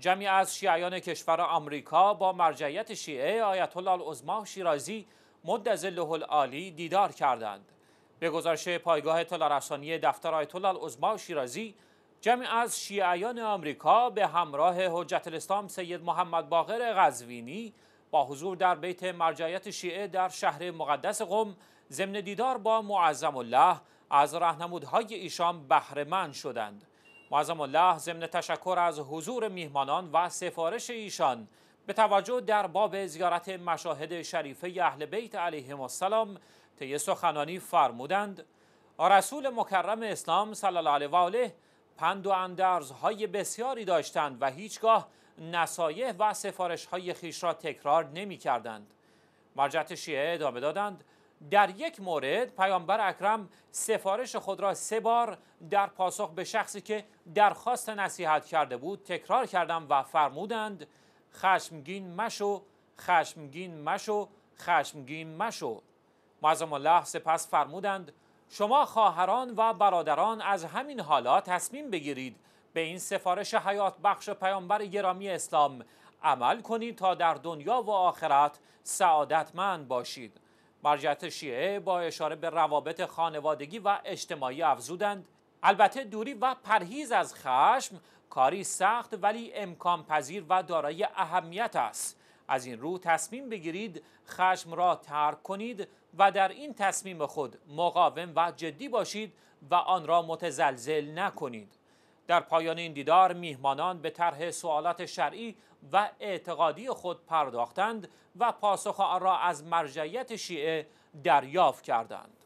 جمعی از شیعیان کشور آمریکا با مرجعیت شیعه آیت الله العظما شیرازی مد ذله العالی دیدار کردند به گزارش پایگاه اطلاع دفتر آیت الله العظما شیرازی جمعی از شیعیان آمریکا به همراه حجت الاسلام سید محمد باقر غزوینی با حضور در بیت مرجعیت شیعه در شهر مقدس قم ضمن دیدار با معظم الله از رهنمودهای ایشان بهرهمند شدند معظم الله ضمن تشکر از حضور میهمانان و سفارش ایشان به توجه در باب زیارت مشاهد شریفه اهل بیت علیهم السلام طی سخنانی فرمودند رسول مکرم اسلام صلی الله علیه و آله پند و اندرزهای بسیاری داشتند و هیچگاه نصایح و سفارش های خیش را تکرار نمی کردند. مرجعت شیعه ادامه دادند در یک مورد پیامبر اکرم سفارش خود را سه بار در پاسخ به شخصی که درخواست نصیحت کرده بود تکرار کردم و فرمودند خشمگین مشو خشمگین مشو خشمگین مشو معظم الله سپس فرمودند شما خواهران و برادران از همین حالا تصمیم بگیرید به این سفارش حیات بخش پیامبر گرامی اسلام عمل کنید تا در دنیا و آخرت سعادتمند باشید مرجعت شیعه با اشاره به روابط خانوادگی و اجتماعی افزودند البته دوری و پرهیز از خشم کاری سخت ولی امکان پذیر و دارای اهمیت است از این رو تصمیم بگیرید خشم را ترک کنید و در این تصمیم خود مقاوم و جدی باشید و آن را متزلزل نکنید در پایان این دیدار میهمانان به طرح سوالات شرعی و اعتقادی خود پرداختند و پاسخ آن را از مرجعیت شیعه دریافت کردند.